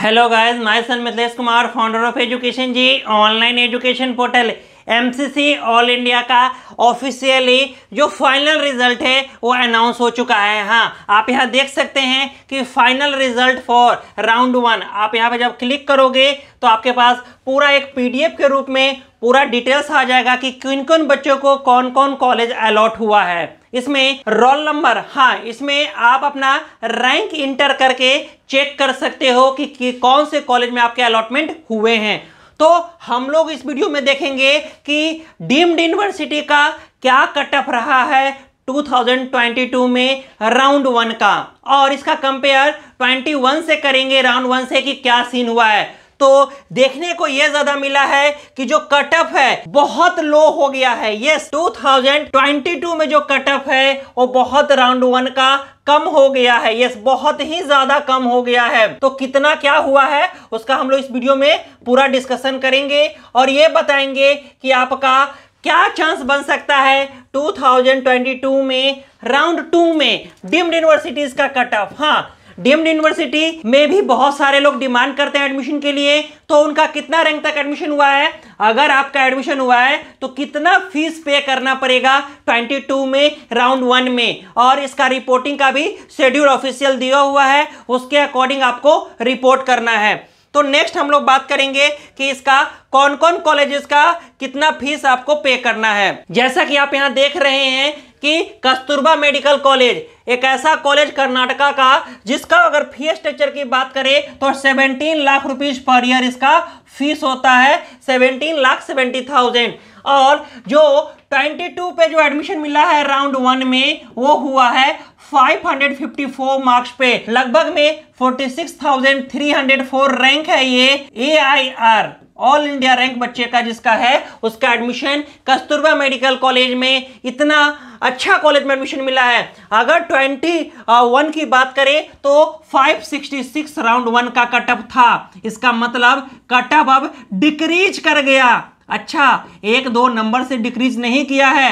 hello guys my son Mithilesh Kumar founder of education G online education portal MCC all India का officially जो final result है वो announce हो चुका है हाँ आप यहाँ देख सकते हैं कि final result for round one आप यहाँ पे जब क्लिक करोगे तो आपके पास पूरा एक पीडीएफ के रूप में पूरा डिटेल्स आ जाएगा कि किन किन बच्चों को कौन कौन कॉलेज अलॉट हुआ है इसमें रोल नंबर हाँ इसमें आप अपना रैंक इंटर करके चेक कर सकते हो कि, कि कौन से कॉलेज में आपके अलॉटमेंट हुए हैं तो हम लोग इस वीडियो में देखेंगे कि डीम्ड यूनिवर्सिटी का क्या कटअप रहा है 2022 में राउंड वन का और इसका कंपेयर 21 से करेंगे राउंड वन से कि क्या सीन हुआ है तो देखने को यह ज्यादा मिला है कि जो कट ऑफ है बहुत लो हो गया है यस 2022 में जो कट ऑफ है वो बहुत राउंड वन का कम हो गया है यस बहुत ही ज्यादा कम हो गया है तो कितना क्या हुआ है उसका हम लोग इस वीडियो में पूरा डिस्कशन करेंगे और ये बताएंगे कि आपका क्या चांस बन सकता है 2022 में राउंड टू में डीम्ड यूनिवर्सिटीज का कट ऑफ हाँ डीम्ड यूनिवर्सिटी में भी बहुत सारे लोग डिमांड करते हैं एडमिशन के लिए तो उनका कितना रैंक तक एडमिशन हुआ है अगर आपका एडमिशन हुआ है तो कितना फीस पे करना पड़ेगा 22 में राउंड वन में और इसका रिपोर्टिंग का भी शेड्यूल ऑफिशियल दिया हुआ है उसके अकॉर्डिंग आपको रिपोर्ट करना है तो नेक्स्ट हम लोग बात करेंगे कि इसका कौन कौन कॉलेजेस का कितना फीस आपको पे करना है जैसा कि आप यहां देख रहे हैं कि कस्तूरबा मेडिकल कॉलेज एक ऐसा कॉलेज कर्नाटका का जिसका अगर फी स्ट्रक्चर की बात करें तो 17 लाख रुपीज पर ईयर इसका फीस होता है 17 लाख सेवेंटी थाउजेंड और जो 22 पे जो एडमिशन मिला है राउंड वन में वो हुआ है 554 मार्क्स पे लगभग में 46,304 रैंक है ये A I R all India rank बच्चे का जिसका है उसका एडमिशन कस्तूरबा मेडिकल कॉलेज में इतना अच्छा कॉलेज में एडमिशन मिला है अगर ट्वेंटी वन की बात करें तो 566 राउंड वन का कटअप था इसका मतलब कटअप अब डिक्रीज कर गया अच्छा एक दो नंबर से डिक्रीज नहीं किया है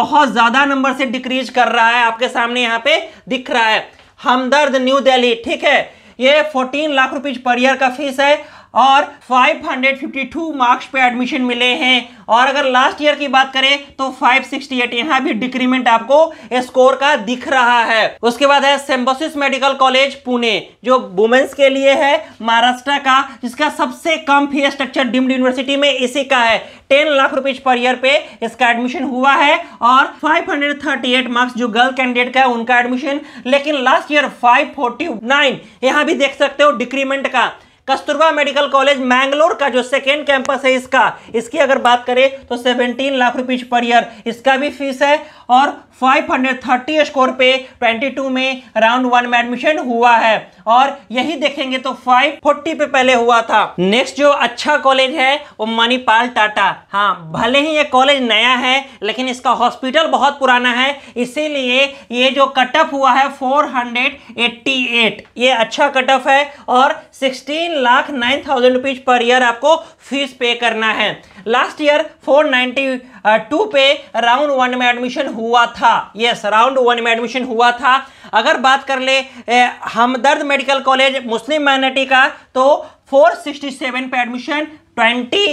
बहुत ज्यादा नंबर से डिक्रीज कर रहा है आपके सामने यहाँ पे दिख रहा है हमदर्द न्यू दिल्ली ठीक है ये 14 लाख रुपीज पर ईयर का फीस है और 552 मार्क्स पे एडमिशन मिले हैं और अगर लास्ट ईयर की बात करें तो 568 यहाँ भी डिक्रीमेंट आपको स्कोर का दिख रहा है उसके बाद है सेम्बोसिस मेडिकल कॉलेज पुणे जो वुमेन्स के लिए है महाराष्ट्र का जिसका सबसे कम फी स्ट्रक्चर डिम्ड यूनिवर्सिटी में इसी का है ten lakh rupees per year पे इसका एडमिशन हुआ है और 538 मार्क्स जो गर्ल कैंडिडेट का है उनका एडमिशन लेकिन लास्ट ईयर 549 यहां भी देख सकते हो डिक्रीमेंट का कस्तूरबा मेडिकल कॉलेज मैंगलोर का जो सेकेंड कैंपस है इसका इसकी अगर बात करें तो seventeen lakh rupees per year इसका भी फीस है और 530 स्कोर पे 22 में राउंड वन में एडमिशन हुआ है और यही देखेंगे तो 540 पे पहले हुआ था नेक्स्ट जो अच्छा कॉलेज है वो मणिपाल टाटा हाँ भले ही ये कॉलेज नया है लेकिन इसका हॉस्पिटल बहुत पुराना है इसीलिए ये जो कट ऑफ हुआ है 488 ये अच्छा कट ऑफ है और sixteen lakh nine thousand rupees per year आपको फीस पे करना है लास्ट ईयर 492 पे राउंड वन में एडमिशन हुआ था यस राउंड वन में एडमिशन हुआ था अगर बात कर ले Hamdard medical college Muslim minority का तो 467 पे एडमिशन ट्वेंटी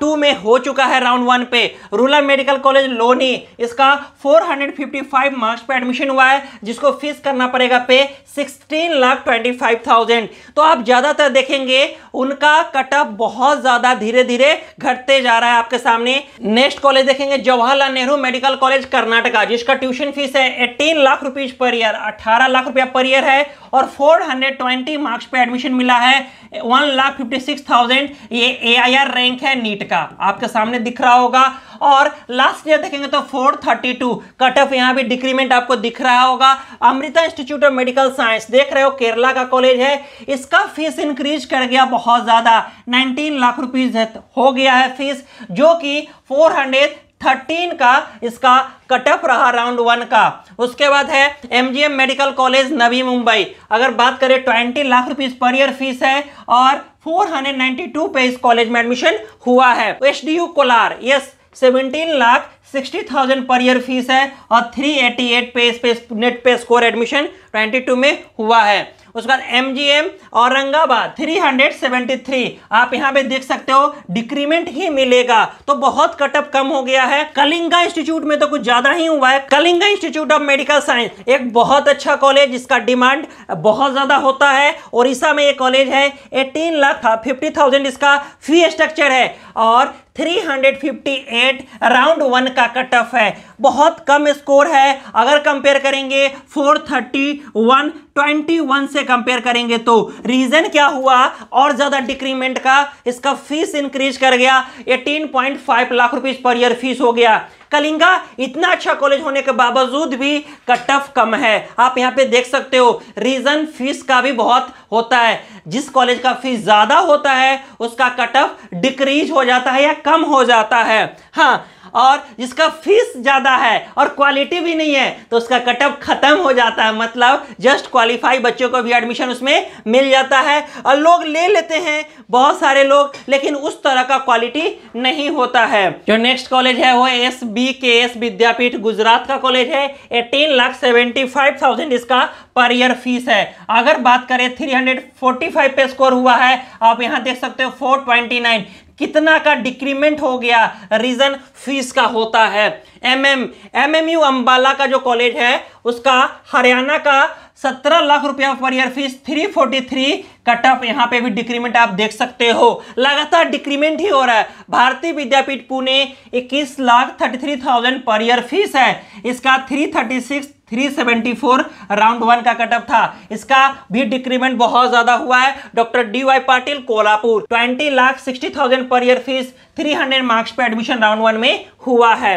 टू uh, में हो चुका है राउंड वन पे रूरल मेडिकल कॉलेज लोनी इसका 455 मार्क्स पे एडमिशन हुआ है जिसको फीस करना पड़ेगा pay sixteen lakh twenty five thousand तो आप ज़्यादातर देखेंगे उनका कटअप बहुत ज़्यादा धीरे धीरे घटते जा रहा है आपके सामने नेक्स्ट कॉलेज देखेंगे जवाहरलाल नेहरू मेडिकल कॉलेज कर्नाटका जिसका ट्यूशन फीस है eighteen lakh rupees per year अठारह लाख रुपया पर ईयर है और फोर मार्क्स पे एडमिशन मिला है one lakh fifty six thousand ये ए हायर रैंक है नीट का आपके सामने दिख रहा होगा और लास्ट ईयर देखेंगे तो 432 कट ऑफ यहाँ भी डिक्रीमेंट आपको दिख रहा होगा Amrita institute of medical science देख रहे हो केरला का कॉलेज है इसका फीस इंक्रीज कर गया बहुत ज़्यादा 19 लाख रुपीज हो गया है फीस जो कि 400 थर्टीन का इसका कट ऑफ रहा राउंड वन का उसके बाद है MGM medical college Navi Mumbai अगर बात करें twenty lakh rupees per year fees है और फोर हंड्रेड टू पे इस कॉलेज में एडमिशन हुआ है S D U Kolar yes seventeen lakh sixty thousand per year fees है और एट पे इस पे नेट पे स्कोर एडमिशन ट्वेंटी टू में हुआ है उसके बाद M G M Aurangabad three hundred seventy three आप यहाँ पे देख सकते हो डिक्रीमेंट ही मिलेगा तो बहुत कटअप कम हो गया है कलिंगा इंस्टीट्यूट में तो कुछ ज्यादा ही हुआ है Kalinga institute of medical science एक बहुत अच्छा कॉलेज जिसका डिमांड बहुत ज्यादा होता है ओडिशा में ये कॉलेज है एटीन लाख फिफ्टी थाउजेंड इसका फी स्ट्रक्चर है और 358 राउंड वन का कट ऑफ है बहुत कम स्कोर है अगर कंपेयर करेंगे 431 21 से कंपेयर करेंगे तो रीजन क्या हुआ और ज्यादा डिक्रीमेंट का इसका फीस इंक्रीज कर गया 18.5 lakh rupees per year fees हो गया कलिंगा इतना अच्छा कॉलेज होने के बावजूद भी कट ऑफ कम है आप यहाँ पे देख सकते हो रीजन फीस का भी बहुत होता है जिस कॉलेज का फीस ज्यादा होता है उसका कट ऑफ डिक्रीज हो जाता है या कम हो जाता है हाँ और जिसका फीस ज़्यादा है और क्वालिटी भी नहीं है तो उसका कटअप ख़त्म हो जाता है मतलब जस्ट क्वालिफाई बच्चों को भी एडमिशन उसमें मिल जाता है और लोग ले लेते हैं बहुत सारे लोग लेकिन उस तरह का क्वालिटी नहीं होता है जो नेक्स्ट कॉलेज है वो S B K S Vidyapeeth Gujarat का कॉलेज है eighteen lakh seventy five thousand इसका पर ईयर फीस है अगर बात करें थ्री हंड्रेड फोर्टी फाइव पे स्कोर हुआ है आप यहाँ देख सकते हो फोर ट्वेंटी नाइन कितना का डिक्रीमेंट हो गया रीजन फीस का होता है M M M M U Ambala का जो कॉलेज है उसका हरियाणा का सत्रह लाख रुपया per year fees three forty three cut off यहाँ पे भी डिक्रीमेंट आप देख सकते हो लगातार डिक्रीमेंट ही हो रहा है भारतीय विद्यापीठ पुणे इक्कीस lakh thirty three thousand per year fees है इसका three thirty six 374 round one का कटअप था इसका भी डिक्रीमेंट बहुत ज्यादा हुआ है doctor D Y Patil Kolhapur 20 lakh 60,000 per year fees 300 marks पे एडमिशन राउंड वन में हुआ है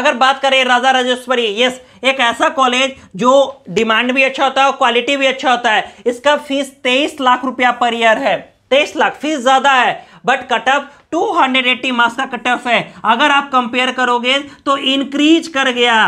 अगर बात करें राजा राजेश्वरी यस एक ऐसा कॉलेज जो डिमांड भी अच्छा होता है और क्वालिटी भी अच्छा होता है इसका फीस तेईस लाख रुपया पर ईयर है तेईस लाख फीस ज़्यादा है बट कटअप 280 मार्क्स का कटअप है अगर आप कंपेयर करोगे तो इंक्रीज कर गया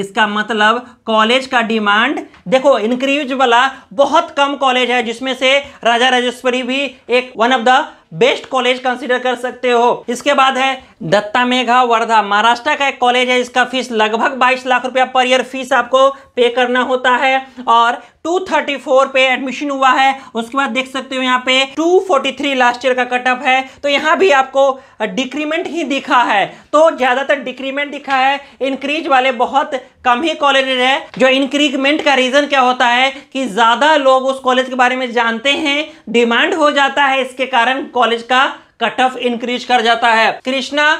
इसका मतलब कॉलेज का डिमांड देखो इंक्रीज वाला बहुत कम कॉलेज है जिसमें से राजा राजेश्वरी भी एक one of the best college consider कर सकते हो इसके बाद है दत्ता मेघा वर्धा महाराष्ट्र का एक कॉलेज है इसका फीस लगभग 22 लाख रुपया पर ईयर फीस आपको पे करना होता है और 234 पे एडमिशन हुआ है उसके बाद देख सकते हो यहाँ पे 243 लास्ट ईयर का कटअप है तो यहाँ भी आपको डिक्रीमेंट ही दिखा है तो ज़्यादातर डिक्रीमेंट दिखा है इंक्रीज वाले बहुत कम ही कॉलेजेज है जो इंक्रीजमेंट का रीजन क्या होता है कि ज्यादा लोग उस कॉलेज के बारे में जानते हैं डिमांड हो जाता है इसके कारण कॉलेज का कट ऑफ इंक्रीज कर जाता है Krishna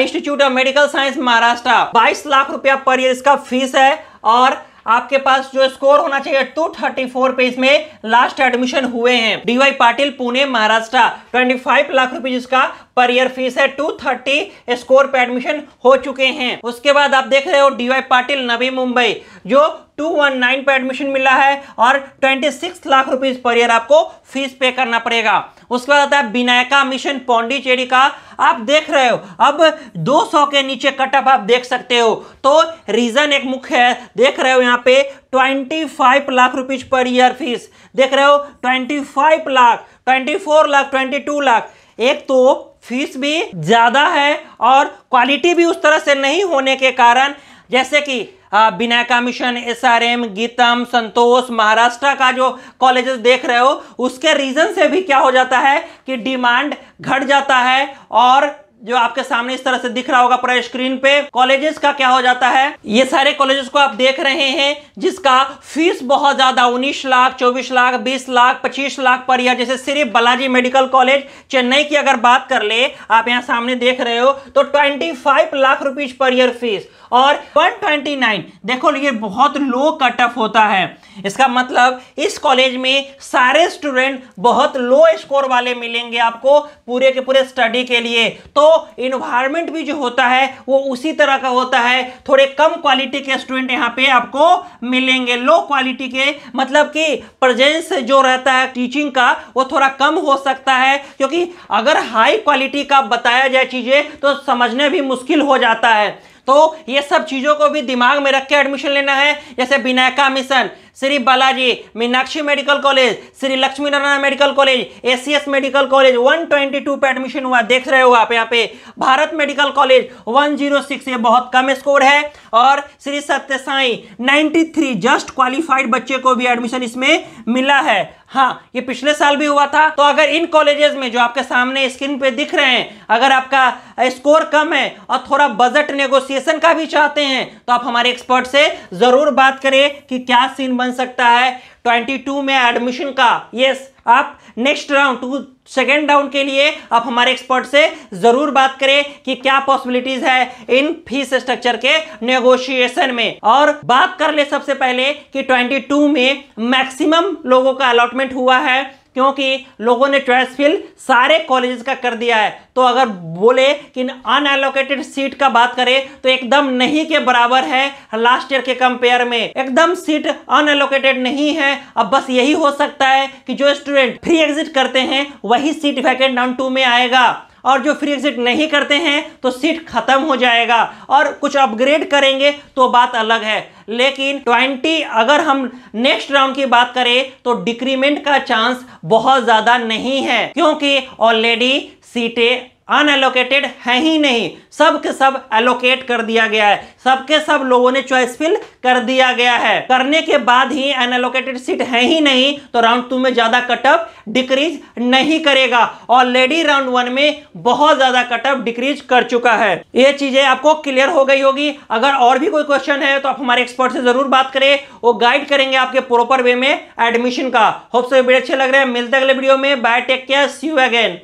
institute of medical science Maharashtra 22 lakh रुपया पर ईयर इसका फीस है और आपके पास जो स्कोर होना चाहिए 234 पे इसमें लास्ट एडमिशन हुए हैं डीवाई पाटिल पुणे महाराष्ट्र 25 लाख रुपए जिसका पर ईयर फीस है 230 स्कोर पे एडमिशन हो चुके हैं उसके बाद आप देख रहे हो डीवाई पाटिल नवी मुंबई जो 219 पे एडमिशन मिला है और 26 लाख रुपीस पर ईयर आपको फीस पे करना पड़ेगा उसके बाद आता है विनायका मिशन पौंडीचेरी का आप देख रहे हो अब 200 के नीचे कटअप आप देख सकते हो तो रीजन एक मुख्य है देख रहे हो यहाँ पे 25 lakh rupees per year fees देख रहे हो 25 लाख 24 लाख 22 लाख एक तो फीस भी ज़्यादा है और क्वालिटी भी उस तरह से नहीं होने के कारण जैसे कि बिना mission S R M Gitam Santosh Maharashtra का जो कॉलेजेस देख रहे हो उसके रीज़न से भी क्या हो जाता है कि डिमांड घट जाता है और जो आपके सामने इस तरह से दिख रहा होगा पूरा स्क्रीन पे कॉलेजेस का क्या हो जाता है ये सारे कॉलेजेस को आप देख रहे हैं जिसका फीस बहुत ज्यादा 19 लाख 24 लाख 20 लाख 25 लाख पर ईयर जैसे सिर्फ बालाजी मेडिकल कॉलेज चेन्नई की अगर बात कर ले आप यहाँ सामने देख रहे हो तो 25 lakh rupees per year fees और 129 देखो ये बहुत लो कट ऑफ होता है इसका मतलब इस कॉलेज में सारे स्टूडेंट बहुत लो स्कोर वाले मिलेंगे आपको पूरे के पूरे स्टडी के लिए तो इन्वायरमेंट भी जो होता है वो उसी तरह का होता है थोड़े कम क्वालिटी के स्टूडेंट यहाँ पे आपको मिलेंगे लो क्वालिटी के मतलब कि प्रजेंस जो रहता है टीचिंग का वो थोड़ा कम हो सकता है क्योंकि अगर हाई क्वालिटी का बताया जाए चीज़ें तो समझने भी मुश्किल हो जाता है तो ये सब चीज़ों को भी दिमाग में रख के एडमिशन लेना है जैसे Vinayaka mission Shri Balaji Meenakshi medical college Shri Lakshmi Narayan medical college ACS medical college 122 पे एडमिशन हुआ देख रहे हो आप यहाँ पे भारत मेडिकल कॉलेज 106 ये बहुत कम स्कोर है और श्री सत्य साई 93 जस्ट क्वालिफाइड बच्चे को भी एडमिशन इसमें मिला है हाँ ये पिछले साल भी हुआ था तो अगर इन कॉलेजेस में जो आपके सामने स्क्रीन पे दिख रहे हैं अगर आपका स्कोर कम है और थोड़ा बजट नेगोशिएशन का भी चाहते हैं तो आप हमारे एक्सपर्ट से जरूर बात करें कि क्या सीन बन बन सकता है 22 में एडमिशन का यस आप next round two second round के लिए आप हमारे एक्सपर्ट से जरूर बात करें कि क्या पॉसिबिलिटीज है इन फीस स्ट्रक्चर के नेगोशिएशन में और बात कर ले सबसे पहले कि 22 में मैक्सिमम लोगों का अलॉटमेंट हुआ है क्योंकि लोगों ने चॉइस फिल सारे कॉलेजेस का कर दिया है तो अगर बोले कि अनएलोकेटेड सीट का बात करें तो एकदम नहीं के बराबर है लास्ट ईयर के कंपेयर में एकदम सीट अनएलोकेटेड नहीं है अब बस यही हो सकता है कि जो स्टूडेंट फ्री एग्जिट करते हैं वही सीट वैकेंट राउंड टू में आएगा और जो फ्री एग्जिट नहीं करते हैं तो सीट खत्म हो जाएगा और कुछ अपग्रेड करेंगे तो बात अलग है लेकिन 20 अगर हम नेक्स्ट राउंड की बात करें तो डिक्रीमेंट का चांस बहुत ज़्यादा नहीं है क्योंकि ऑलरेडी सीटें अनएलोकेटेड है ही नहीं सब के सब एलोकेट कर दिया गया है सबके सब लोगों ने चॉइस फिल कर दिया गया है करने के बाद ही अनएलोकेटेड सीट है ही नहीं तो राउंड टू में ज्यादा कटअप डिक्रीज नहीं करेगा ऑलरेडी राउंड वन में बहुत ज्यादा कटअप डिक्रीज कर चुका है ये चीजें आपको क्लियर हो गई होगी अगर और भी कोई क्वेश्चन है तो आप हमारे एक्सपर्ट से जरूर बात करें वो गाइड करेंगे आपके प्रोपर वे में एडमिशन का होप्स वीडियो अच्छे लग रहे हैं मिलते अगले वीडियो में bye take care see you again